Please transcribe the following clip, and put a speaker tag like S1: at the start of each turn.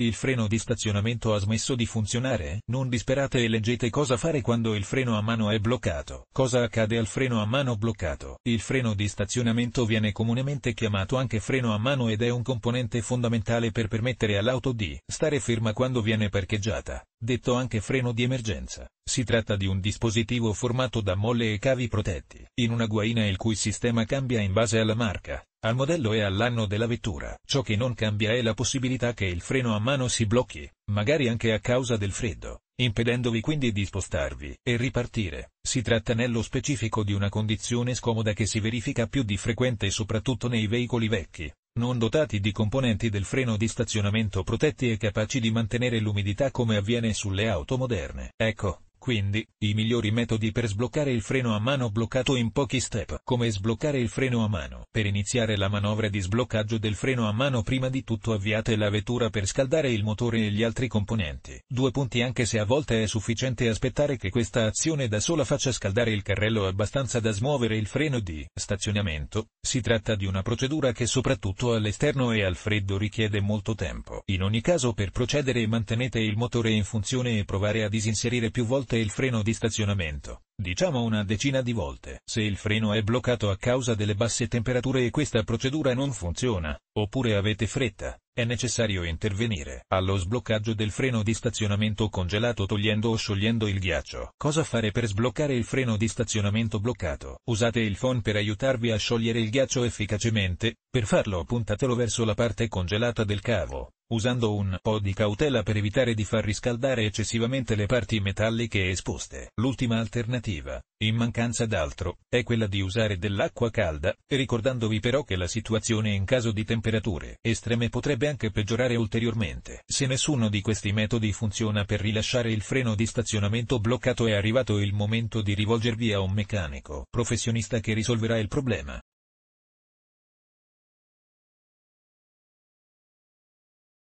S1: Il freno di stazionamento ha smesso di funzionare? Non disperate e leggete cosa fare quando il freno a mano è bloccato. Cosa accade al freno a mano bloccato? Il freno di stazionamento viene comunemente chiamato anche freno a mano ed è un componente fondamentale per permettere all'auto di stare ferma quando viene parcheggiata, detto anche freno di emergenza. Si tratta di un dispositivo formato da molle e cavi protetti, in una guaina il cui sistema cambia in base alla marca, al modello e all'anno della vettura. Ciò che non cambia è la possibilità che il freno a mano si blocchi, magari anche a causa del freddo, impedendovi quindi di spostarvi e ripartire. Si tratta nello specifico di una condizione scomoda che si verifica più di frequente soprattutto nei veicoli vecchi, non dotati di componenti del freno di stazionamento protetti e capaci di mantenere l'umidità come avviene sulle auto moderne. Ecco, quindi, i migliori metodi per sbloccare il freno a mano bloccato in pochi step. Come sbloccare il freno a mano? Per iniziare la manovra di sbloccaggio del freno a mano prima di tutto avviate la vettura per scaldare il motore e gli altri componenti. Due punti anche se a volte è sufficiente aspettare che questa azione da sola faccia scaldare il carrello abbastanza da smuovere il freno di stazionamento. Si tratta di una procedura che soprattutto all'esterno e al freddo richiede molto tempo. In ogni caso per procedere mantenete il motore in funzione e provare a disinserire più volte il freno di stazionamento, diciamo una decina di volte. Se il freno è bloccato a causa delle basse temperature e questa procedura non funziona, oppure avete fretta, è necessario intervenire. Allo sbloccaggio del freno di stazionamento congelato togliendo o sciogliendo il ghiaccio. Cosa fare per sbloccare il freno di stazionamento bloccato? Usate il phon per aiutarvi a sciogliere il ghiaccio efficacemente, per farlo puntatelo verso la parte congelata del cavo usando un po' di cautela per evitare di far riscaldare eccessivamente le parti metalliche esposte. L'ultima alternativa, in mancanza d'altro, è quella di usare dell'acqua calda, ricordandovi però che la situazione in caso di temperature estreme potrebbe anche peggiorare ulteriormente. Se nessuno di questi metodi funziona per rilasciare il freno di stazionamento bloccato è arrivato il momento di rivolgervi a un meccanico professionista che risolverà il problema.